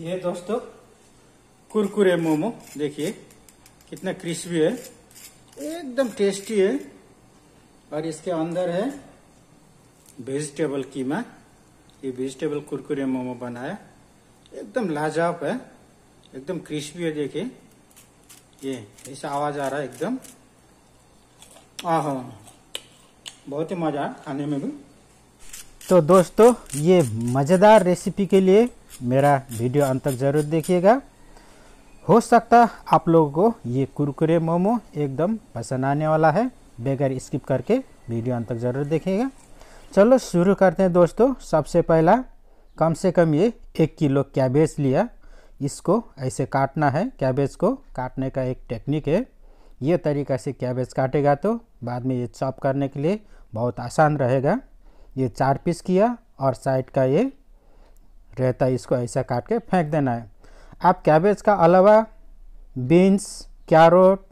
ये दोस्तों कुरकुरे मोमो देखिए कितना क्रिस्पी है एकदम टेस्टी है और इसके अंदर है वेजिटेबल कीमा ये वेजिटेबल कुरकुरे मोमो बनाया एकदम लाजवाब है एकदम क्रिस्पी है देखिए ये ऐसा आवाज आ रहा है एकदम आह बहुत ही मजा खाने में भी तो दोस्तों ये मज़ेदार रेसिपी के लिए मेरा वीडियो अंत तक ज़रूर देखिएगा हो सकता आप लोगों को ये कुरकुरे मोमो एकदम पसंद आने वाला है बगैर स्किप करके वीडियो अंत तक ज़रूर देखिएगा चलो शुरू करते हैं दोस्तों सबसे पहला कम से कम ये एक किलो कैबेज लिया इसको ऐसे काटना है कैबेज को काटने का एक टेक्निक है ये तरीका से कैबेज काटेगा तो बाद में ये चॉप करने के लिए बहुत आसान रहेगा ये चार पीस किया और साइड का ये रहता है इसको ऐसा काट के फेंक देना है आप कैबेज का अलावा बीन्स कैरोट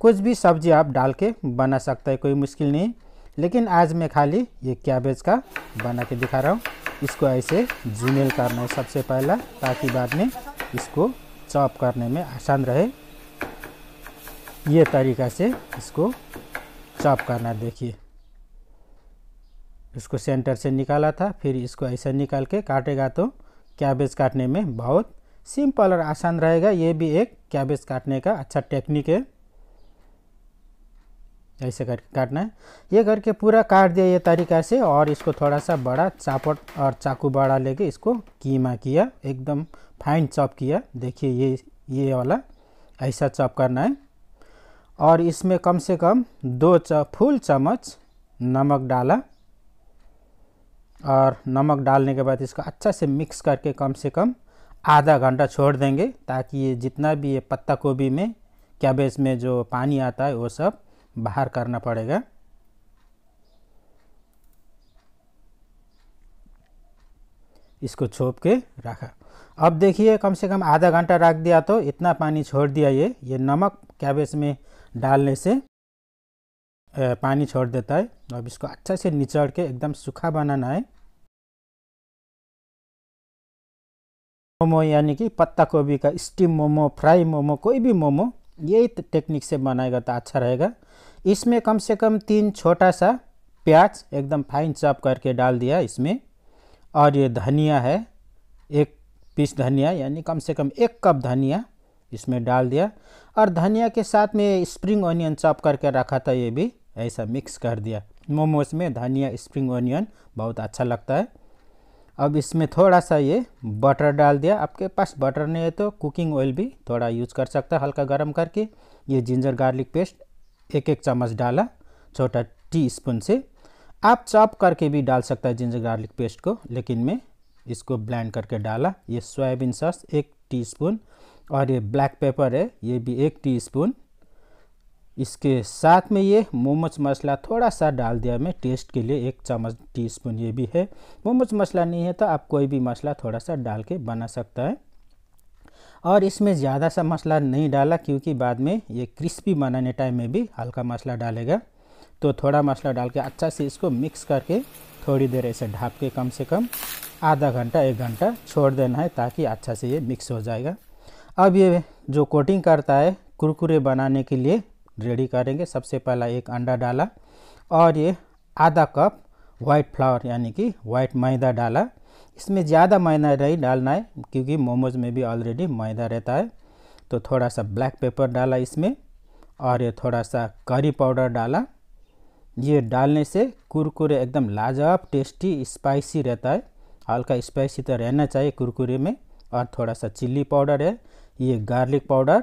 कुछ भी सब्जी आप डाल के बना सकते हैं कोई मुश्किल नहीं लेकिन आज मैं खाली ये कैबेज का बना के दिखा रहा हूँ इसको ऐसे जूनियल करना है सबसे पहला ताकि बाद में इसको चॉप करने में आसान रहे ये तरीका से इसको चॉप करना देखिए इसको सेंटर से निकाला था फिर इसको ऐसा निकाल के काटेगा तो कैबेज काटने में बहुत सिंपल और आसान रहेगा ये भी एक कैबेज काटने का अच्छा टेक्निक है ऐसे करके काटना है ये करके पूरा काट दिया ये तरीका से और इसको थोड़ा सा बड़ा चापट और चाकू बड़ा लेके इसको कीमा किया एकदम फाइन चॉप किया देखिए ये ये वाला ऐसा चॉप करना है और इसमें कम से कम दो च फुल चम्मच नमक डाला और नमक डालने के बाद इसको अच्छा से मिक्स करके कम से कम आधा घंटा छोड़ देंगे ताकि ये जितना भी ये पत्ता गोभी में कैबेज में जो पानी आता है वो सब बाहर करना पड़ेगा इसको छोप के रखा अब देखिए कम से कम आधा घंटा रख दिया तो इतना पानी छोड़ दिया ये ये नमक कैबेज में डालने से पानी छोड़ देता है अब इसको अच्छा से निचड़ के एकदम सूखा बनाना है मोमो यानी कि पत्ता गोभी का स्टीम मोमो फ्राई मोमो कोई भी मोमो यही टेक्निक से बनाएगा तो अच्छा रहेगा इसमें कम से कम तीन छोटा सा प्याज एकदम फाइन चॉप करके डाल दिया इसमें और ये धनिया है एक पीस धनिया यानी कम से कम एक कप धनिया इसमें डाल दिया और धनिया के साथ में स्प्रिंग ऑनियन चॉप करके रखा था ये भी ऐसा मिक्स कर दिया मोमोज में धनिया स्प्रिंग ऑनियन बहुत अच्छा लगता है अब इसमें थोड़ा सा ये बटर डाल दिया आपके पास बटर नहीं है तो कुकिंग ऑयल भी थोड़ा यूज कर सकता है हल्का गर्म करके ये जिंजर गार्लिक पेस्ट एक एक चम्मच डाला छोटा टी स्पून से आप चॉप करके भी डाल सकता है जिंजर गार्लिक पेस्ट को लेकिन मैं इसको ब्लैंड करके डाला ये सोयाबीन सॉस एक टी और ये ब्लैक पेपर है ये भी एक स्पून इसके साथ में ये मोमच मसाला थोड़ा सा डाल दिया मैं टेस्ट के लिए एक चम्मच टी स्पून ये भी है मोमच मसाला नहीं है तो आप कोई भी मसाला थोड़ा सा डाल के बना सकता है और इसमें ज़्यादा सा मसाला नहीं डाला क्योंकि बाद में ये क्रिस्पी बनाने टाइम में भी हल्का मसाला डालेगा तो थोड़ा मसाला डाल के अच्छा से इसको मिक्स करके थोड़ी देर ऐसे ढाप के कम से कम आधा घंटा एक घंटा छोड़ देना है ताकि अच्छा से ये मिक्स हो जाएगा अब ये जो कोटिंग करता है कुरकुरे बनाने के लिए रेडी करेंगे सबसे पहला एक अंडा डाला और ये आधा कप वाइट फ्लावर यानी कि वाइट मैदा डाला इसमें ज़्यादा मैदा नहीं डालना है क्योंकि मोमोज में भी ऑलरेडी मैदा रहता है तो थोड़ा सा ब्लैक पेपर डाला इसमें और ये थोड़ा सा करी पाउडर डाला ये डालने से कुरकुरे एकदम लाजवाब टेस्टी स्पाइसी रहता है हल्का स्पाइसी तो रहना चाहिए कुरकुरे में और थोड़ा सा चिल्ली पाउडर है ये गार्लिक पाउडर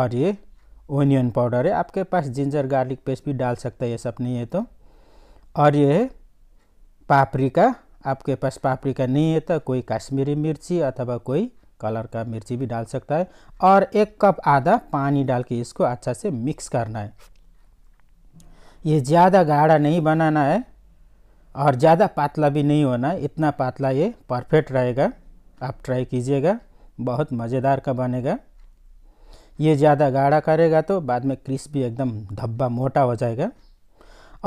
और ये ओनियन पाउडर है आपके पास जिंजर गार्लिक पेस्ट भी डाल सकते हैं ये सब नहीं है तो और ये है का आपके पास पापरिका नहीं है तो कोई कश्मीरी मिर्ची अथवा कोई कलर का मिर्ची भी डाल सकता है और एक कप आधा पानी डाल के इसको अच्छा से मिक्स करना है ये ज़्यादा गाढ़ा नहीं बनाना है और ज़्यादा पातला भी नहीं होना है इतना पातला ये परफेक्ट रहेगा आप ट्राई कीजिएगा बहुत मज़ेदार का बनेगा ये ज़्यादा गाढ़ा करेगा तो बाद में क्रिस्पी एकदम धब्बा मोटा हो जाएगा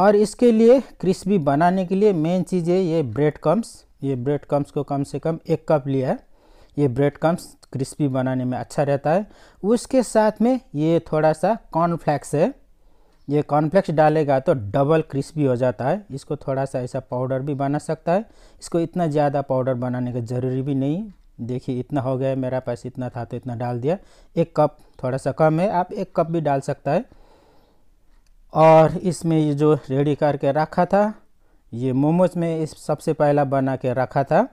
और इसके लिए क्रिस्पी बनाने के लिए मेन चीज़ है ये ब्रेड कम्स ये ब्रेड कम्स को कम से कम एक कप लिया है ये ब्रेड कम्स क्रिस्पी बनाने में अच्छा रहता है उसके साथ में ये थोड़ा सा कॉर्नफ्लैक्स है ये कॉर्नफ्लैक्स डालेगा तो डबल क्रिस्पी हो जाता है इसको थोड़ा सा ऐसा पाउडर भी बना सकता है इसको इतना ज़्यादा पाउडर बनाने का ज़रूरी भी नहीं देखिए इतना हो गया मेरा पास इतना था तो इतना डाल दिया एक कप थोड़ा सा कम है आप एक कप भी डाल सकता है और इसमें ये जो रेडी करके रखा था ये मोमोज में इस सबसे पहला बना के रखा था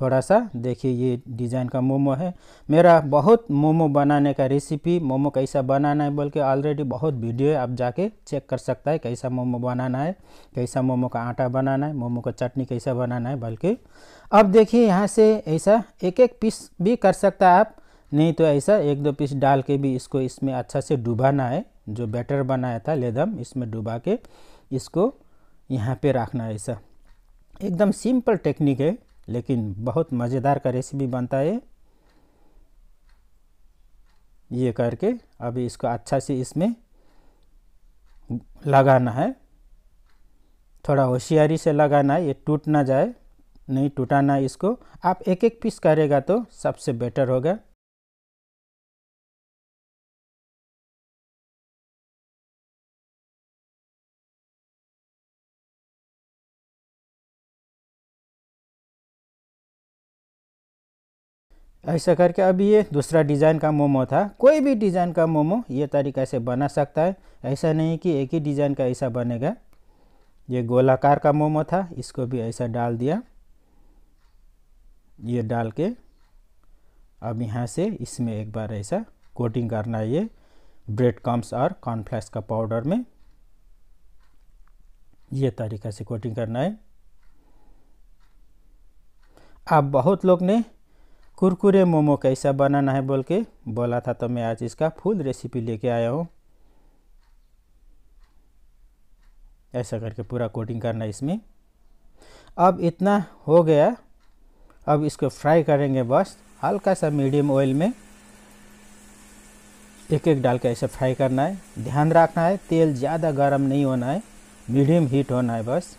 थोड़ा सा देखिए ये डिज़ाइन का मोमो है मेरा बहुत मोमो बनाने का रेसिपी मोमो कैसा बनाना है बोल के ऑलरेडी बहुत वीडियो है आप जाके चेक कर सकता है कैसा मोमो बनाना है कैसा मोमो का आटा बनाना है मोमो का चटनी कैसा बनाना है बल्कि अब देखिए यहाँ से ऐसा एक एक पीस भी कर सकता है आप नहीं तो ऐसा एक दो पीस डाल के भी इसको इसमें अच्छा से डुबाना है जो बैटर बनाया था लेदम इसमें डुबा के इसको यहाँ पे रखना है ऐसा एकदम सिंपल टेक्निक है लेकिन बहुत मज़ेदार का रेसिपी बनता है ये करके अभी इसको अच्छा से इसमें लगाना है थोड़ा होशियारी से लगाना है ये टूट ना जाए नहीं टूटाना इसको आप एक एक पीस करेगा तो सबसे बेटर होगा ऐसा करके अभी ये दूसरा डिज़ाइन का मोमो था कोई भी डिज़ाइन का मोमो ये तरीका से बना सकता है ऐसा नहीं कि एक ही डिज़ाइन का ऐसा बनेगा ये गोलाकार का मोमो था इसको भी ऐसा डाल दिया ये डाल के अब यहाँ से इसमें एक बार ऐसा कोटिंग करना है ये ब्रेड कम्स और कॉर्नफ्लैक्स का पाउडर में ये तरीका से कोटिंग करना है आप बहुत लोग ने कुरकुरे मोमो कैसा बनाना है बोल के बोला था तो मैं आज इसका फुल रेसिपी लेके आया हूँ ऐसा करके पूरा कोटिंग करना है इसमें अब इतना हो गया अब इसको फ्राई करेंगे बस हल्का सा मीडियम ऑयल में एक एक डाल के ऐसे फ्राई करना है ध्यान रखना है तेल ज़्यादा गर्म नहीं होना है मीडियम हीट होना है बस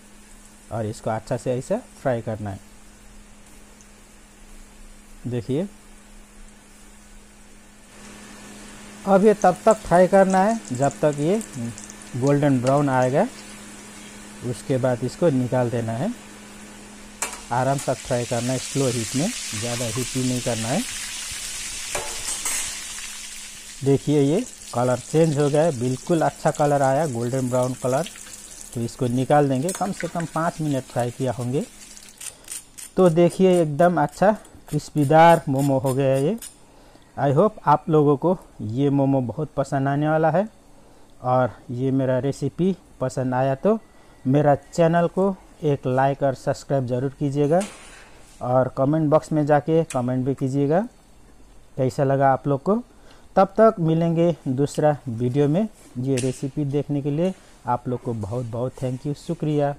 और इसको अच्छा से ऐसे फ्राई करना है देखिए अब ये तब तक फ्राई करना है जब तक ये गोल्डन ब्राउन आएगा उसके बाद इसको निकाल देना है आराम से फ्राई करना है स्लो हीट में ज़्यादा हीट भी नहीं करना है देखिए ये कलर चेंज हो गया है बिल्कुल अच्छा कलर आया गोल्डन ब्राउन कलर तो इसको निकाल देंगे कम से कम पाँच मिनट फ्राई किया होंगे तो देखिए एकदम अच्छा क्रिस्पीदार मोमो हो गया ये आई होप आप लोगों को ये मोमो बहुत पसंद आने वाला है और ये मेरा रेसिपी पसंद आया तो मेरा चैनल को एक लाइक और सब्सक्राइब ज़रूर कीजिएगा और कमेंट बॉक्स में जाके कमेंट भी कीजिएगा कैसा लगा आप लोग को तब तक मिलेंगे दूसरा वीडियो में ये रेसिपी देखने के लिए आप लोग को बहुत बहुत थैंक यू शुक्रिया